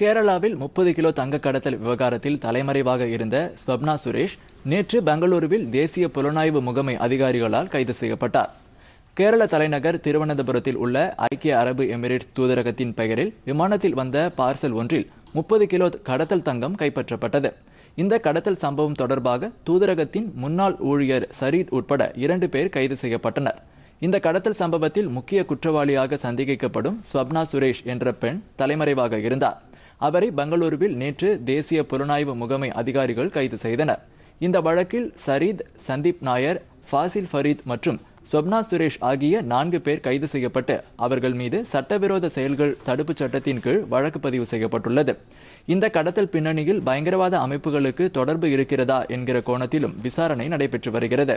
கேரளாவில் முப்பது கிலோ தங்க கடத்தல் விவகாரத்தில் தலைமறைவாக இருந்த ஸ்வப்னா சுரேஷ் நேற்று பெங்களூருவில் தேசிய புலனாய்வு முகமை அதிகாரிகளால் கைது செய்யப்பட்டார் கேரள தலைநகர் திருவனந்தபுரத்தில் உள்ள ஐக்கிய அரபு எமிரேட்ஸ் தூதரகத்தின் பெயரில் விமானத்தில் வந்த பார்சல் ஒன்றில் முப்பது கிலோ கடத்தல் தங்கம் கைப்பற்றப்பட்டது இந்த கடத்தல் சம்பவம் தொடர்பாக தூதரகத்தின் முன்னாள் ஊழியர் சரீத் உட்பட இரண்டு பேர் கைது செய்யப்பட்டனர் இந்த கடத்தல் சம்பவத்தில் முக்கிய குற்றவாளியாக சந்தேகிக்கப்படும் ஸ்வப்னா சுரேஷ் என்ற பெண் தலைமறைவாக இருந்தார் அவரை பெங்களூருவில் நேற்று தேசிய புலனாய்வு முகமை அதிகாரிகள் கைது செய்தனர் இந்த வழக்கில் சரீத் சந்தீப் நாயர் ஃபாசில் ஃபரீத் மற்றும் ஸ்வப்னா சுரேஷ் ஆகிய நான்கு பேர் கைது செய்யப்பட்டு அவர்கள் மீது சட்டவிரோத செயல்கள் தடுப்புச் சட்டத்தின் கீழ் வழக்கு பதிவு செய்யப்பட்டுள்ளது இந்த கடத்தல் பின்னணியில் பயங்கரவாத அமைப்புகளுக்கு தொடர்பு இருக்கிறதா என்கிற கோணத்திலும் விசாரணை நடைபெற்று வருகிறது